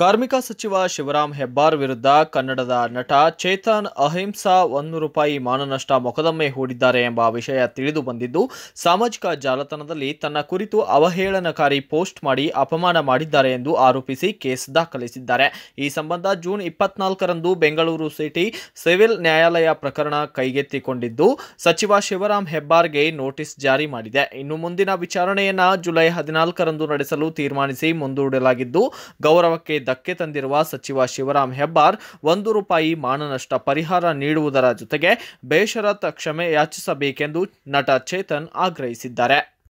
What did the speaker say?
ಕಾರ್ಮಿಕ ಸಚಿವ ಶಿವರಾಮ್ ಹೆಬ್ಬಾರ್ ವಿರುದ್ಧ ಕನ್ನಡದ ನಟ ಚೇತನ್ ಅಹಿಂಸಾ ಒಂದು ರೂಪಾಯಿ ಮಾನನಷ್ಟ ಮೊಕದಮ್ಮೆ ಹೂಡಿದ್ದಾರೆ ಎಂಬ ವಿಷಯ ತಿಳಿದು ಬಂದಿದ್ದು ಸಾಮಾಜಿಕ ಜಾಲತಾಣದಲ್ಲಿ ತನ್ನ ಕುರಿತು ಅವಹೇಳನಕಾರಿ ಪೋಸ್ಟ್ ಮಾಡಿ ಅಪಮಾನ ಮಾಡಿದ್ದಾರೆ ಎಂದು ಆರೋಪಿಸಿ ಕೇಸ್ ದಾಖಲಿಸಿದ್ದಾರೆ ಈ ಸಂಬಂಧ ಜೂನ್ ಇಪ್ಪತ್ನಾಲ್ಕರಂದು ಬೆಂಗಳೂರು ಸಿಟಿ ಸಿವಿಲ್ ನ್ಯಾಯಾಲಯ ಪ್ರಕರಣ ಕೈಗೆತ್ತಿಕೊಂಡಿದ್ದು ಸಚಿವ ಶಿವರಾಮ್ ಹೆಬ್ಬಾರ್ಗೆ ನೋಟಿಸ್ ಜಾರಿ ಮಾಡಿದೆ ಇನ್ನು ಮುಂದಿನ ವಿಚಾರಣೆಯನ್ನು ಜುಲೈ ಹದಿನಾಲ್ಕರಂದು ನಡೆಸಲು ತೀರ್ಮಾನಿಸಿ ಮುಂದೂಡಲಾಗಿದ್ದು ಗೌರವಕ್ಕೆ ಧಕ್ಕೆ ತಂದಿರುವ ಸಚಿವ ಶಿವರಾಂ ಹೆಬ್ಬಾರ್ ಒಂದು ರೂಪಾಯಿ ಮಾನನಷ್ಟ ಪರಿಹಾರ ನೀಡುವುದರ ಜೊತೆಗೆ ಬೇಷರತ್ ಕ್ಷಮೆ ಯಾಚಿಸಬೇಕೆಂದು ನಟ ಚೇತನ್ ಆಗ್ರಹಿಸಿದ್ದಾರೆ